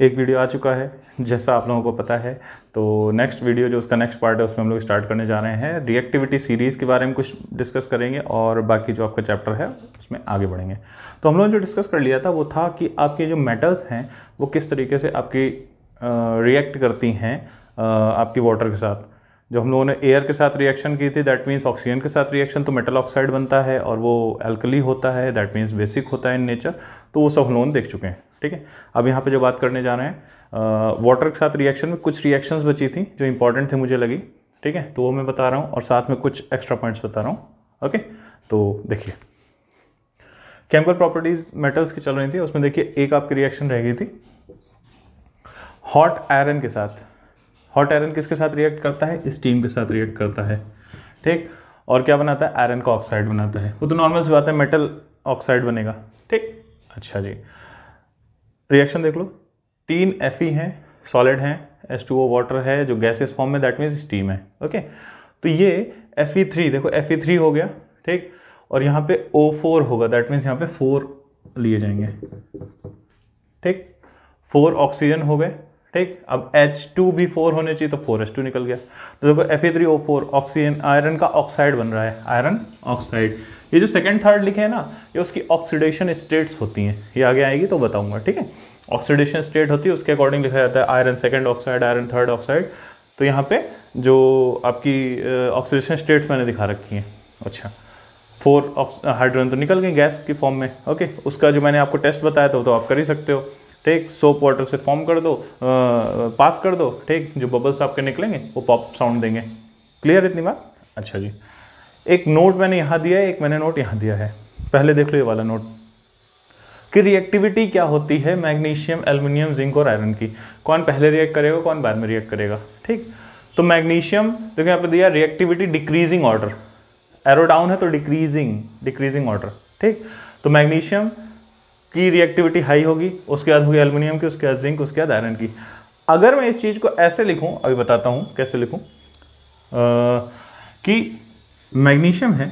एक वीडियो आ चुका है जैसा आप लोगों को पता है तो नेक्स्ट वीडियो जो उसका नेक्स्ट पार्ट है उसमें हम लोग स्टार्ट करने जा रहे हैं रिएक्टिविटी सीरीज़ के बारे में कुछ डिस्कस करेंगे और बाकी जो आपका चैप्टर है उसमें आगे बढ़ेंगे तो हम लोगों ने जो डिस्कस कर लिया था वो था कि आपके जो मेटल्स हैं वो किस तरीके से आपकी रिएक्ट करती हैं आपकी वाटर के साथ जो हम लोगों ने एयर के साथ रिएक्शन की थी दैट मीन्स ऑक्सीजन के साथ रिएक्शन तो मेटल ऑक्साइड बनता है और वो एल्कली होता है दैट मीन्स बेसिक होता है इन नेचर तो वो सब हम लोगों ने देख चुके हैं ठीक है अब यहाँ पे जो बात करने जा रहे हैं वाटर के साथ रिएक्शन में कुछ रिएक्शंस बची थी जो इंपॉर्टेंट थी मुझे लगी ठीक है तो वो मैं बता रहा हूँ और साथ में कुछ एक्स्ट्रा पॉइंट्स बता रहा हूँ ओके तो देखिए केमिकल प्रॉपर्टीज़ मेटल्स की चल रही थी उसमें देखिए एक आपकी रिएक्शन रह गई थी हॉट आयरन के साथ हॉट आयरन किसके साथ रिएक्ट करता है स्टीम के साथ रिएक्ट करता है ठीक और क्या बनाता है आयरन का ऑक्साइड बनाता है वो तो नॉर्मल सी बात है मेटल ऑक्साइड बनेगा ठीक अच्छा जी रिएक्शन देख लो तीन एफ ई हैं सॉलिड हैं एस टू ओ वाटर है जो गैसेस फॉर्म में दैट मीन्स स्टीम है ओके तो ये एफ ई थ्री देखो एफ ई थ्री हो गया ठीक और यहाँ पे ओ फोर होगा दैट मीन्स यहाँ पे फोर लिए जाएंगे ठीक फोर ऑक्सीजन हो गए ठीक अब एच टू भी फोर होने चाहिए तो फोर एच टू निकल गया तो देखो F A three O four oxygen iron का ऑक्साइड बन रहा है आयरन ऑक्साइड ये जो सेकेंड थर्ड लिखे हैं ना ये उसकी ऑक्सीडेशन स्टेट्स होती हैं ये आगे आएगी तो बताऊंगा ठीक है ऑक्सीडेशन स्टेट होती है उसके अकॉर्डिंग लिखा जाता है iron second oxide iron third oxide तो यहाँ पे जो आपकी ऑक्सीडेशन uh, स्टेट्स मैंने दिखा रखी हैं अच्छा फोर हाइड्रोजन तो निकल गए गैस की फॉर्म में ओके उसका जो मैंने आपको टेस्ट बताया था वो तो आप कर ही सकते हो ठीक सोप वाटर से फॉर्म कर दो आ, पास कर दो ठीक जो बबल्स आपके निकलेंगे वो पॉप साउंड देंगे क्लियर इतनी बात अच्छा जी एक नोट मैंने यहाँ दिया है एक मैंने नोट यहाँ दिया है पहले देख लो ये वाला नोट कि रिएक्टिविटी क्या होती है मैग्नीशियम एल्युमिनियम जिंक और आयरन की कौन पहले रिएक्ट करेगा कौन बाद में रिएक्ट करेगा ठीक तो मैग्नीशियम देखो यहाँ पर दिया reactivity decreasing order arrow down है तो डिक्रीजिंग डिक्रीजिंग ऑर्डर ठीक तो मैग्नीशियम की रिएक्टिविटी हाई होगी उसके बाद हुई एल्यूमिनियम की उसके बाद जिंक उसके बाद आयरन की अगर मैं इस चीज़ को ऐसे लिखूँ अभी बताता हूँ कैसे लिखूँ कि मैग्नीशियम है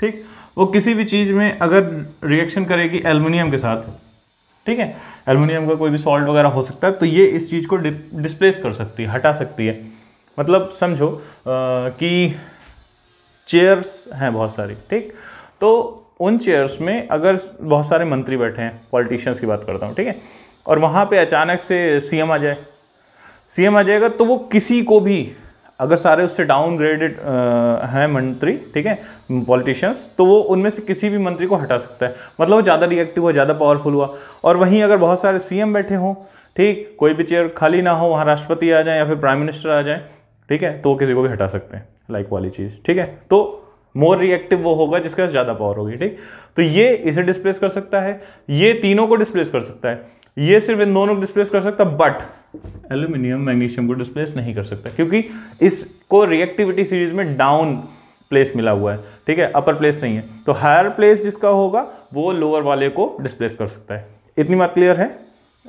ठीक वो किसी भी चीज़ में अगर रिएक्शन करेगी एल्यूमिनियम के साथ ठीक है एल्यूमिनियम का कोई भी सॉल्ट वगैरह हो सकता है तो ये इस चीज़ को डिस्प्लेस कर सकती है हटा सकती है मतलब समझो कि चेयर्स हैं बहुत सारी ठीक तो उन चेयर्स में अगर बहुत सारे मंत्री बैठे हैं पॉलिटिशियंस की बात करता हूँ ठीक है और वहाँ पे अचानक से सीएम आ जाए सीएम आ जाएगा तो वो किसी को भी अगर सारे उससे डाउनग्रेडेड हैं मंत्री ठीक है पॉलिटिशियंस तो वो उनमें से किसी भी मंत्री को हटा सकता है मतलब वो ज़्यादा रिएक्टिव हुआ ज़्यादा पावरफुल हुआ और वहीं अगर बहुत सारे सीएम बैठे हों ठीक कोई भी चेयर खाली ना हो वहाँ राष्ट्रपति आ जाए या फिर प्राइम मिनिस्टर आ जाए ठीक है तो वो किसी को भी हटा सकते हैं लाइक वाली चीज़ ठीक है तो मोर रिएक्टिव वो होगा जिसके पास ज़्यादा पावर होगी ठीक तो ये इसे डिस्प्लेस कर सकता है ये तीनों को डिस्प्लेस कर सकता है ये सिर्फ इन दोनों को डिस्प्लेस कर सकता है बट एल्यूमिनियम मैग्नीशियम को डिस्प्लेस नहीं कर सकता क्योंकि इसको रिएक्टिविटी सीरीज में डाउन प्लेस मिला हुआ है ठीक है अपर प्लेस नहीं है तो हायर प्लेस जिसका होगा वो लोअर वाले को डिस्प्लेस कर सकता है इतनी बात क्लियर है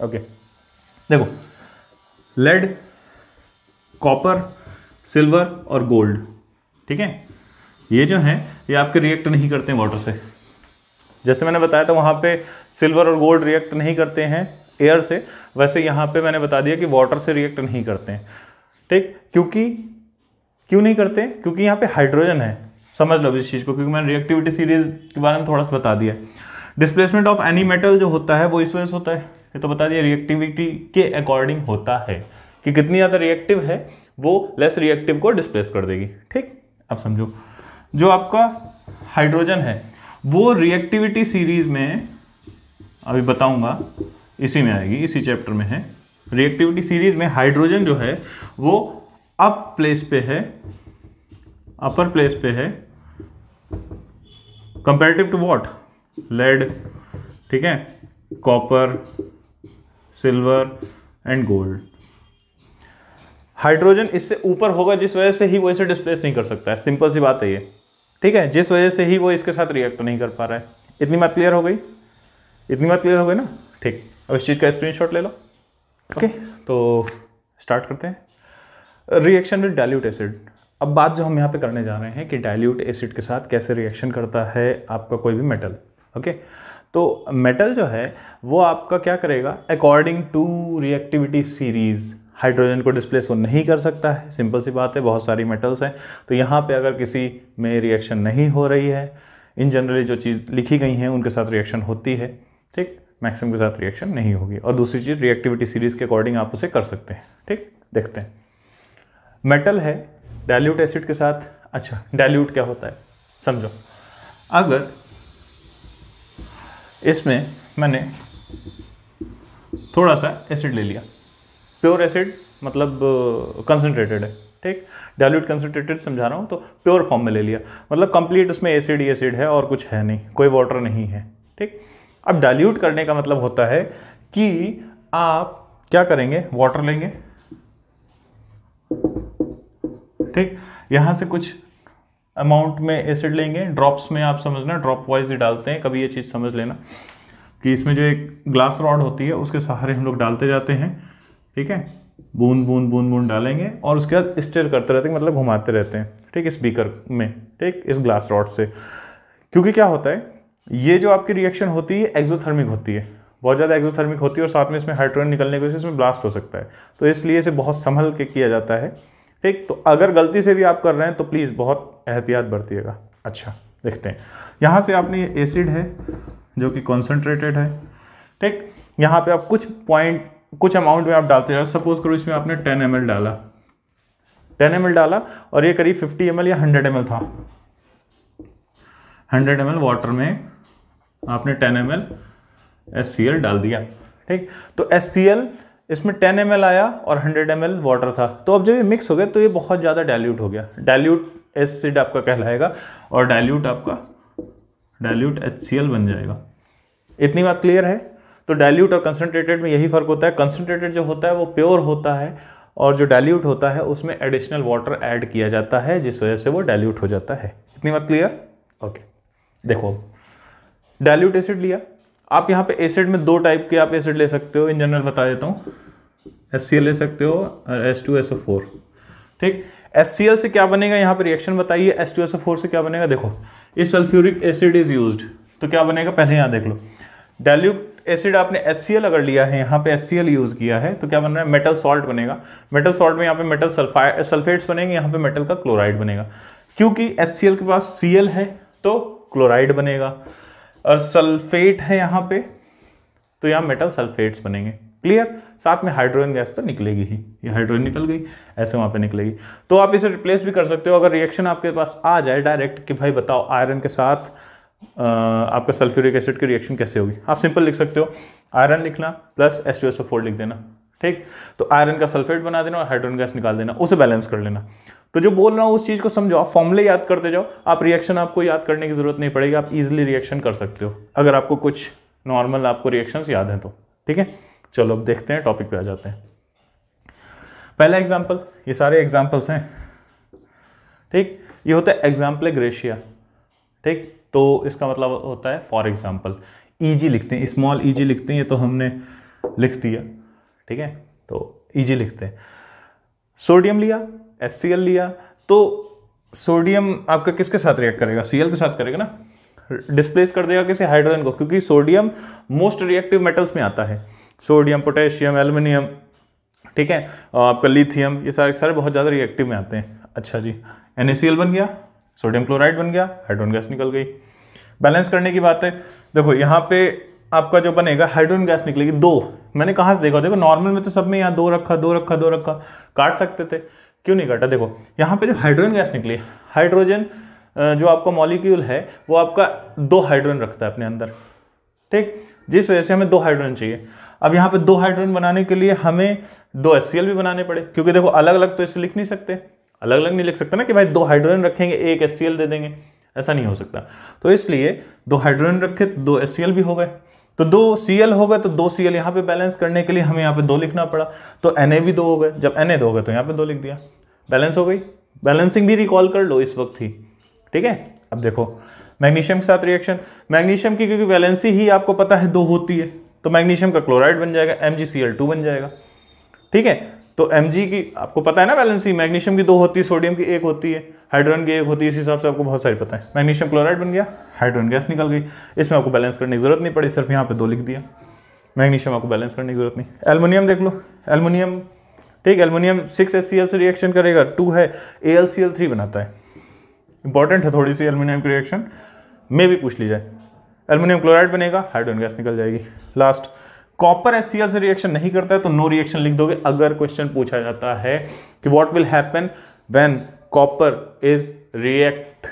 ओके देखो लेड कॉपर सिल्वर और गोल्ड ठीक है ये जो हैं ये आपके रिएक्ट नहीं करते हैं वाटर से जैसे मैंने बताया था वहाँ पे सिल्वर और गोल्ड रिएक्ट नहीं करते हैं एयर से वैसे यहाँ पे मैंने बता दिया कि वाटर से रिएक्ट नहीं करते हैं ठीक क्योंकि क्यों नहीं करते क्योंकि यहाँ पे हाइड्रोजन है समझ लो इस चीज़ को क्योंकि मैंने रिएक्टिविटी सीरीज के बारे में थोड़ा सा बता दिया डिस्प्लेसमेंट ऑफ एनी मेटल जो होता है वो इस वजह से होता है ये तो बता दिया रिएक्टिविटी के अकॉर्डिंग होता है कि कितनी ज़्यादा रिएक्टिव है वो लेस रिएक्टिव को डिस्प्लेस कर देगी ठीक अब समझो जो आपका हाइड्रोजन है वो रिएक्टिविटी सीरीज में अभी बताऊंगा इसी में आएगी इसी चैप्टर में है रिएक्टिविटी सीरीज में हाइड्रोजन जो है वो अप प्लेस पे है अपर प्लेस पे है कंपेरेटिव टू व्हाट लेड ठीक है copper silver and gold hydrogen इससे ऊपर होगा जिस वजह से ही वो इसे डिस्प्लेस नहीं कर सकता है सिंपल सी बात है ये ठीक है जिस वजह से ही वो इसके साथ रिएक्ट नहीं कर पा रहा है इतनी बात क्लियर हो गई इतनी बात क्लियर हो गई ना ठीक अब इस चीज़ का स्क्रीनशॉट ले लो ओके तो स्टार्ट करते हैं रिएक्शन विद डाइल्यूट एसिड अब बात जो हम यहाँ पे करने जा रहे हैं कि डाइल्यूट एसिड के साथ कैसे रिएक्शन करता है आपका कोई भी मेटल ओके तो मेटल जो है वो आपका क्या करेगा according to reactivity series hydrogen को डिस्प्लेस वो नहीं कर सकता है सिंपल सी बात है बहुत सारी मेटल्स हैं तो यहाँ पे अगर किसी में रिएक्शन नहीं हो रही है इन जनरली जो चीज़ लिखी गई हैं उनके साथ रिएक्शन होती है ठीक मैक्सिमम के साथ रिएक्शन नहीं होगी और दूसरी चीज़ रिएक्टिविटी सीरीज़ के अकॉर्डिंग आप उसे कर सकते हैं ठीक देखते हैं मेटल है डायल्यूट एसिड के साथ अच्छा डायल्यूट क्या होता है समझो अगर इसमें मैंने थोड़ा सा एसिड ले लिया प्योर एसिड मतलब कंसनट्रेटेड है ठीक डाइल्यूट कंसनट्रेटेड समझा रहा हूँ तो प्योर फॉर्म में ले लिया मतलब कंप्लीट उसमें एसिड ही एसिड है और कुछ है नहीं कोई वाटर नहीं है ठीक अब डाइल्यूट करने का मतलब होता है कि आप क्या करेंगे वाटर लेंगे ठीक यहाँ से कुछ अमाउंट में एसिड लेंगे ड्रॉप्स में आप समझना ड्रॉप वाइज ही डालते हैं कभी ये चीज़ समझ लेना कि इसमें जो एक ग्लास रॉड होती है उसके सहारे हम लोग डालते जाते हैं ठीक है बूंद बूंद बूंद बूंद डालेंगे और उसके बाद स्टेयर करते रहते हैं मतलब घुमाते रहते हैं ठीक है स्पीकर में ठीक इस ग्लास रॉड से क्योंकि क्या होता है ये जो आपकी रिएक्शन होती है एक्जोथर्मिक होती है बहुत ज़्यादा एक्जोथर्मिक होती है और साथ में इसमें हाइड्रोजन निकलने की वजह से इसमें ब्लास्ट हो सकता है तो इसलिए इसे बहुत संभल के किया जाता है ठीक तो अगर गलती से भी आप कर रहे हैं तो प्लीज़ बहुत एहतियात बरतिएगा अच्छा देखते हैं यहाँ से आपने ये एसिड है जो कि कॉन्सेंट्रेटेड है ठीक यहाँ पे आप कुछ पॉइंट कुछ अमाउंट में आप डालते जाओ सपोज करो इसमें आपने टेन एम डाला टेन एम डाला और ये करीब फिफ्टी एम या हंड्रेड एम था हंड्रेड एम वाटर में आपने टेन एम एल डाल दिया ठीक तो एस इसमें 10 एम आया और 100 एम वाटर था तो अब जब ये मिक्स हो गया तो ये बहुत ज़्यादा डायल्यूट हो गया डायल्यूट एसिड आपका कहलाएगा और डायल्यूट आपका डायल्यूट एच बन जाएगा इतनी बात क्लियर है तो डायल्यूट और कंसनट्रेटेड में यही फ़र्क होता है कंसनट्रेटेड जो होता है वो प्योर होता है और जो डायल्यूट होता है उसमें एडिशनल वाटर ऐड किया जाता है जिस वजह से वो डायल्यूट हो जाता है इतनी बात क्लियर ओके देखो डायल्यूट एसिड लिया आप यहाँ पे एसिड में दो टाइप के आप एसिड ले सकते हो इन जनरल बता देता हूँ एस ले सकते हो और S two S O four ठीक एस से क्या बनेगा यहाँ पर रिएक्शन बताइए S two S O four से क्या बनेगा देखो इस सल्फ्यूरिक एसिड इज यूज तो क्या बनेगा पहले यहाँ देख लो डायल्यूट एसिड आपने एस अगर लिया है यहाँ पे एस यूज़ किया है तो क्या बन रहा है मेटल सॉल्ट बनेगा मेटल सॉल्ट में यहाँ पे मेटल सल्फाइड सल्फेट्स बनेंगे यहाँ पे मेटल का क्लोराइड बनेगा क्योंकि एच के पास सी है तो क्लोराइड बनेगा और सल्फेट है यहाँ पे तो यहाँ मेटल सल्फेट्स बनेंगे क्लियर साथ में हाइड्रोजन गैस तो निकलेगी ही ये हाइड्रोजन निकल गई ऐसे वहाँ पे निकलेगी तो आप इसे रिप्लेस भी कर सकते हो अगर रिएक्शन आपके पास आ जाए डायरेक्ट कि भाई बताओ आयरन के साथ आपका सल्फ्यूरिक एसिड की रिएक्शन कैसे होगी आप सिंपल लिख सकते हो आयरन लिखना plus S two S four लिख देना ठीक तो आयरन का सल्फेट बना देना और हाइड्रोजन गैस निकाल देना उसे बैलेंस कर लेना तो जो बोल रहा हूँ उस चीज़ को समझो आप फॉर्मूले याद करते जाओ आप रिएक्शन आपको याद करने की ज़रूरत नहीं पड़ेगी आप इजिली रिएक्शन कर सकते हो अगर आपको कुछ नॉर्मल आपको रिएक्शंस याद हैं तो ठीक है चलो अब देखते हैं टॉपिक पे आ जाते हैं पहला एग्जाम्पल ये सारे एग्जाम्पल्स हैं ठीक ये होता है एग्जाम्पल ग्रेशिया ठीक तो इसका मतलब होता है फॉर एग्जाम्पल ईजी लिखते हैं स्मॉल ईजी e लिखते हैं ये तो हमने लिख दिया ठीक है तो ईजी e लिखते हैं सोडियम लिया एस लिया तो सोडियम आपका किसके साथ रिएक्ट करेगा सी के साथ करेगा ना डिस्प्लेस कर देगा किसी हाइड्रोजन को क्योंकि सोडियम मोस्ट रिएक्टिव मेटल्स में आता है सोडियम पोटेशियम एल्युमिनियम ठीक है आपका लिथियम ये सारे सारे बहुत ज़्यादा रिएक्टिव में आते हैं अच्छा जी एन बन गया सोडियम क्लोराइड बन गया हाइड्रोन गैस निकल गई बैलेंस करने की बात है देखो यहाँ पे आपका जो बनेगा हाइड्रोजन गैस निकलेगी दो मैंने कहाँ से देखा देखो नॉर्मल में तो सब में यहाँ दो रखा दो रखा दो रखा काट सकते थे क्यों नहीं काटा देखो यहाँ पे जो हाइड्रोजन गैस निकली हाइड्रोजन जो आपका मॉलिक्यूल है वो आपका दो हाइड्रोजन रखता है अपने अंदर ठीक जिस वजह से हमें दो हाइड्रोजन चाहिए अब यहाँ पे दो हाइड्रोजन बनाने के लिए हमें दो एस भी बनाने पड़े क्योंकि देखो अलग अलग तो इसे लिख नहीं सकते अलग अलग नहीं लिख सकते ना कि भाई दो हाइड्रोजन रखेंगे एक एस दे देंगे ऐसा नहीं हो सकता तो इसलिए दो हाइड्रोजन रखे दो एस भी हो गए तो दो सी एल हो गए तो दो सी एल यहाँ पे बैलेंस करने के लिए हमें यहाँ पे दो लिखना पड़ा तो एन ए भी दो हो गए जब एन ए दो हो गए तो यहाँ पे दो लिख दिया बैलेंस हो गई बैलेंसिंग भी रिकॉल कर लो इस वक्त ही ठीक है अब देखो मैग्नीशियम के साथ रिएक्शन मैग्नीशियम की क्योंकि वैलेंसी ही आपको पता है दो होती है तो मैग्नीशियम का क्लोराइड बन जाएगा एम बन जाएगा ठीक है तो एम की आपको पता है ना बैलेंस मैग्नीशियम की दो होती है सोडियम की एक होती है हाइड्रोजन की एक होती है इस हिसाब से आपको बहुत सारी पता है मैग्नीशियम क्लोराइड बन गया हाइड्रोजन गैस निकल गई इसमें आपको बैलेंस करने की जरूरत नहीं पड़ी सिर्फ यहाँ पे दो लिख दिया मैग्नीशियम आपको बैलेंस करने की जरूरत नहीं एलमुनियम देख लो एलमुनियम ठीक एलमुनियम सिक्स एस से रिएक्शन करेगा टू है A L C L three बनाता है इंपॉर्टेंट है थोड़ी सी एलमुनियम की रिएक्शन में भी पूछ ली जाए एलमुनियम क्लोराइड बनेगा हाइड्रोजन गैस निकल जाएगी लास्ट कॉपर एस से रिएक्शन नहीं करता है तो नो रिएक्शन लिख दोगे अगर क्वेश्चन पूछा जाता है कि what will happen when copper is react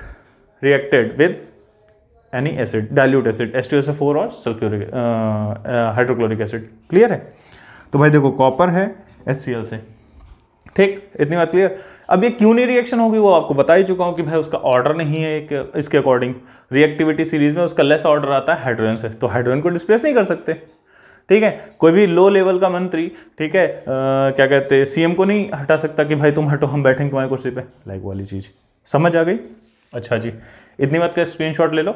reacted with any acid dilute acid S two four और सल्फ्यूरिक हाइड्रोक्लोरिक एसिड क्लियर है तो भाई देखो कॉपर है एस सी एल से ठीक इतनी बात क्लियर अब ये क्यों नहीं रिएक्शन होगी वो आपको बता ही चुका हूँ कि भाई उसका ऑर्डर नहीं है एक इसके अकॉर्डिंग रिएक्टिविटी सीरीज में उसका लेस ऑर्डर आता है हाइड्रोजन से तो हाइड्रोजन को डिस्प्लेस नहीं कर सकते ठीक है कोई भी लो लेवल का मंत्री ठीक है आ, क्या कहते हैं सीएम को नहीं हटा सकता कि भाई तुम हटो हम बैठेंगे तुम्हारी कुर्सी पे लाइक वाली चीज़ समझ आ गई अच्छा जी इतनी बात का स्क्रीनशॉट ले लो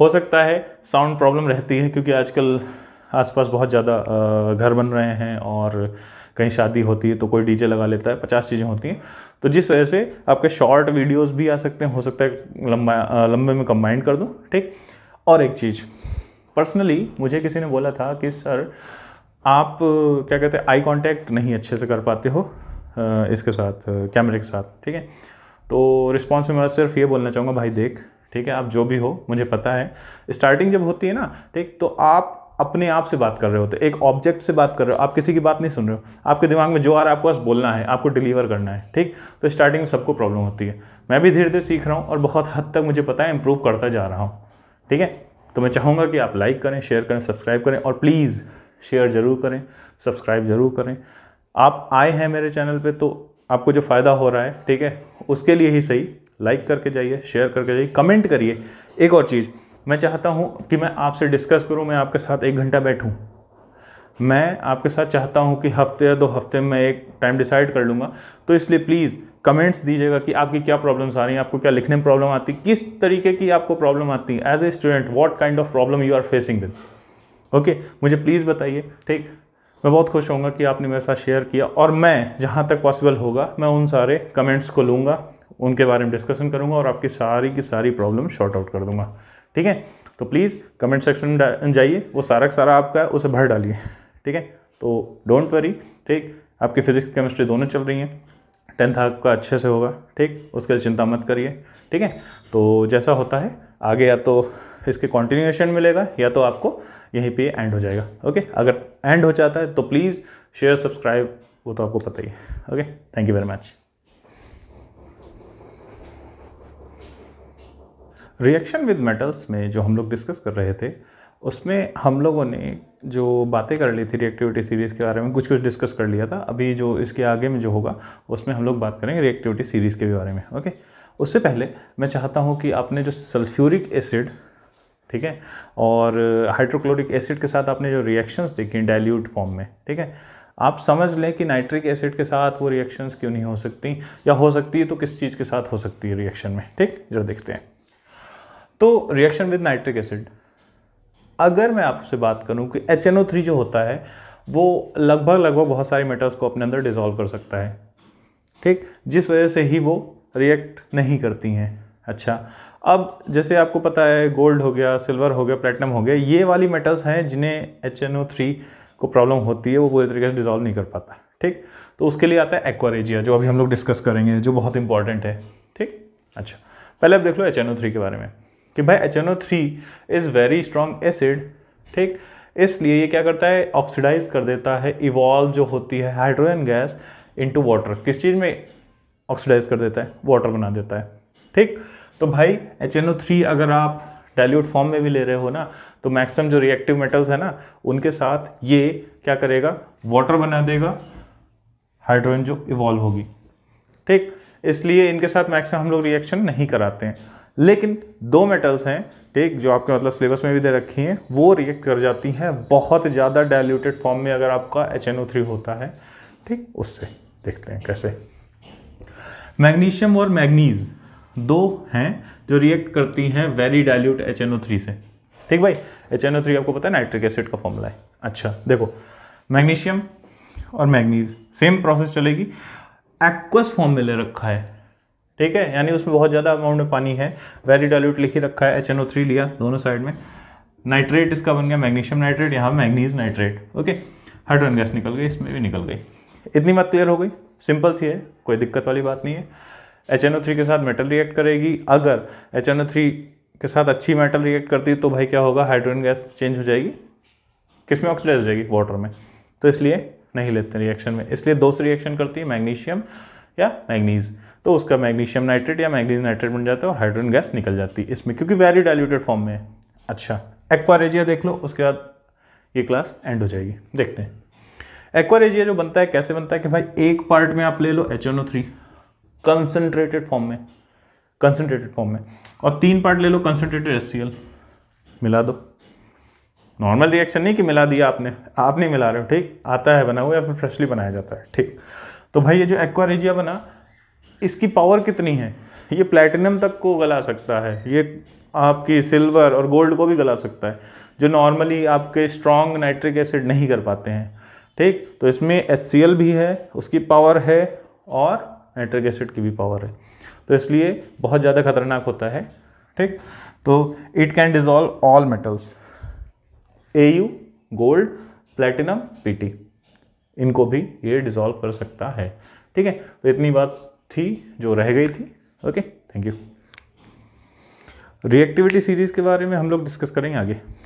हो सकता है साउंड प्रॉब्लम रहती है क्योंकि आजकल आसपास बहुत ज़्यादा घर बन रहे हैं और कहीं शादी होती है तो कोई डीजे लगा लेता है पचास चीज़ें होती हैं तो जिस वजह से आपके शॉर्ट वीडियोस भी आ सकते हैं हो सकता है लंबा लंबे में कंबाइंड कर दूँ ठीक और एक चीज़ पर्सनली मुझे किसी ने बोला था कि सर आप क्या कहते हैं आई कांटेक्ट नहीं अच्छे से कर पाते हो इसके साथ कैमरे के साथ ठीक है तो रिस्पॉन्स में मैं सिर्फ ये बोलना चाहूँगा भाई देख ठीक है आप जो भी हो मुझे पता है स्टार्टिंग जब होती है ना ठीक तो आप अपने आप से बात कर रहे होते एक ऑब्जेक्ट से बात कर रहे हो आप किसी की बात नहीं सुन रहे हो आपके दिमाग में जो आ रहा है आपको बस बोलना है आपको डिलीवर करना है ठीक तो स्टार्टिंग में सबको प्रॉब्लम होती है मैं भी धीरे धीरे सीख रहा हूँ और बहुत हद तक मुझे पता है इम्प्रूव करता जा रहा हूँ ठीक है तो मैं चाहूँगा कि आप लाइक करें शेयर करें सब्सक्राइब करें और प्लीज़ शेयर ज़रूर करें सब्सक्राइब ज़रूर करें आप आए हैं मेरे चैनल पे तो आपको जो फ़ायदा हो रहा है ठीक है उसके लिए ही सही लाइक करके जाइए शेयर करके जाइए कमेंट करिए एक और चीज़ मैं चाहता हूँ कि मैं आपसे डिस्कस करूँ मैं आपके साथ एक घंटा बैठूँ मैं आपके साथ चाहता हूँ कि हफ्ते या दो हफ्ते में एक टाइम डिसाइड कर लूँगा तो इसलिए प्लीज़ कमेंट्स दीजिएगा कि आपकी क्या प्रॉब्लम्स आ रही हैं आपको क्या लिखने में प्रॉब्लम आती है किस तरीके की आपको प्रॉब्लम आती है as a student what kind of problem you are facing with okay मुझे प्लीज़ बताइए ठीक मैं बहुत खुश होऊंगा कि आपने मेरे साथ शेयर किया और मैं जहाँ तक पॉसिबल होगा मैं उन सारे कमेंट्स को लूँगा उनके बारे में डिस्कशन करूँगा और आपकी सारी की सारी प्रॉब्लम शॉर्ट आउट कर दूँगा ठीक है तो प्लीज़ कमेंट सेक्शन में जाइए वो सारा का सारा आपका है उसे भर डालिए ठीक है तो डोंट वरी ठीक आपकी फिजिक्स केमिस्ट्री दोनों चल रही हैं टेंथ आपका अच्छे से होगा ठीक उसके लिए चिंता मत करिए ठीक है तो जैसा होता है आगे या तो इसके कॉन्टिन्यूएशन मिलेगा या तो आपको यहीं पे एंड हो जाएगा ओके अगर एंड हो जाता है तो प्लीज़ शेयर सब्सक्राइब वो तो आपको पता ही है okay thank you very much reaction with metals में जो हम लोग डिस्कस कर रहे थे उसमें हम लोगों ने जो बातें कर ली थी रिएक्टिविटी सीरीज़ के बारे में कुछ कुछ डिस्कस कर लिया था अभी जो इसके आगे में जो होगा उसमें हम लोग बात करेंगे रिएक्टिविटी सीरीज़ के बारे में ओके उससे पहले मैं चाहता हूँ कि आपने जो सल्फ्यूरिक एसिड ठीक है और हाइड्रोक्लोरिक एसिड के साथ आपने जो रिएक्शंस देखी डाइल्यूट फॉर्म में ठीक है आप समझ लें कि नाइट्रिक एसिड के साथ वो रिएक्शंस क्यों नहीं हो सकती या हो सकती है तो किस चीज़ के साथ हो सकती है रिएक्शन में ठीक जरा देखते हैं तो रिएक्शन विद नाइट्रिक एसिड अगर मैं आपसे बात करूं कि एच एन जो होता है वो लगभग लगभग बहुत सारे मेटल्स को अपने अंदर डिज़ोल्व कर सकता है ठीक जिस वजह से ही वो रिएक्ट नहीं करती हैं अच्छा अब जैसे आपको पता है गोल्ड हो गया सिल्वर हो गया प्लेटिनम हो गया ये वाली मेटल्स हैं जिन्हें एच को प्रॉब्लम होती है वो पूरी तरीके से डिज़ोल्व नहीं कर पाता ठीक तो उसके लिए आता है एक्वारेजिया जो अभी हम लोग डिस्कस करेंगे जो बहुत इंपॉर्टेंट है ठीक अच्छा पहले आप देख लो एच के बारे में कि भाई H N O three is very strong acid ठीक इसलिए ये क्या करता है ऑक्सीडाइज कर देता है इवॉल्व जो होती है हाइड्रोजन गैस इनटू वाटर किस चीज़ में ऑक्सीडाइज कर देता है वाटर बना देता है ठीक तो भाई एच एन ओ थ्री अगर आप डाइल्यूट फॉर्म में भी ले रहे हो ना तो मैक्सिमम जो रिएक्टिव मेटल्स है ना उनके साथ ये क्या करेगा वाटर बना देगा हाइड्रोजन जो इवॉल्व होगी ठीक इसलिए इनके साथ मैक्सिमम हम लोग रिएक्शन नहीं कराते हैं लेकिन दो मेटल्स हैं ठीक जो आपके मतलब सिलेबस में भी दे रखी हैं वो रिएक्ट कर जाती हैं बहुत ज़्यादा डायल्यूटेड फॉर्म में अगर आपका एच होता है ठीक उससे देखते हैं कैसे मैग्नीशियम और मैग्नीज दो हैं जो रिएक्ट करती हैं वेरी डायल्यूट एच से ठीक भाई एच आपको पता है नाइट्रिक एसिड का फॉर्मूला है अच्छा देखो मैग्नीशियम और मैग्नीज सेम प्रोसेस चलेगी एक्वस फॉर्म में ले रखा है ठीक है यानी उसमें बहुत ज़्यादा अमाउंट में पानी है वेरी डाइल्यूट लिखी रखा है एच एन ओ थ्री लिया दोनों साइड में नाइट्रेट इसका बन गया मैग्नीशियम नाइट्रेट यहाँ manganese nitrate okay hydrogen gas निकल गई इसमें भी निकल गई इतनी बात क्लियर हो गई सिंपल सी है कोई दिक्कत वाली बात नहीं है एच एन ओ थ्री के साथ मेटल रिएक्ट करेगी अगर एच एन ओ थ्री के साथ अच्छी मेटल रिएक्ट करती है तो भाई क्या होगा हाइड्रोजन गैस चेंज हो जाएगी किस में ऑक्सीडाइज हो जाएगी वाटर में तो इसलिए नहीं लेते रिएक्शन में इसलिए दो से रिएक्शन करती है मैग्नीशियम या मैग्नीज़ तो उसका मैग्नीशियम नाइट्रेट या मैग्नीज नाइट्रेट बन जाता है और हाइड्रोजन गैस निकल जाती है इसमें क्योंकि वेरी डाइल्यूटेड फॉर्म में है अच्छा एक्वारेजिया देख लो उसके बाद ये क्लास एंड हो जाएगी देखते हैं एक्वारेजिया जो बनता है कैसे बनता है कि भाई एक पार्ट में आप ले लो H N O three concentrated form में कंसनट्रेटेड फॉर्म में और तीन पार्ट ले लो कंसनट्रेटेड एस सी एल मिला दो नॉर्मल रिएक्शन नहीं कि मिला दिया आपने आप नहीं मिला रहे हो ठीक आता है बना हुआ या फिर फ्रेशली बनाया जाता है ठीक तो भाई ये जो एक्वारेजिया बना इसकी पावर कितनी है ये प्लेटिनम तक को गला सकता है ये आपकी सिल्वर और गोल्ड को भी गला सकता है जो नॉर्मली आपके स्ट्रॉन्ग नाइट्रिक एसिड नहीं कर पाते हैं ठीक तो इसमें एच भी है उसकी पावर है और नाइट्रिक एसिड की भी पावर है तो इसलिए बहुत ज़्यादा खतरनाक होता है ठीक तो it can dissolve all metals A U gold platinum T इनको भी ये डिजॉल्व कर सकता है ठीक है तो इतनी बात थी जो रह गई थी okay thank you reactivity series के बारे में हम लोग डिस्कस करेंगे आगे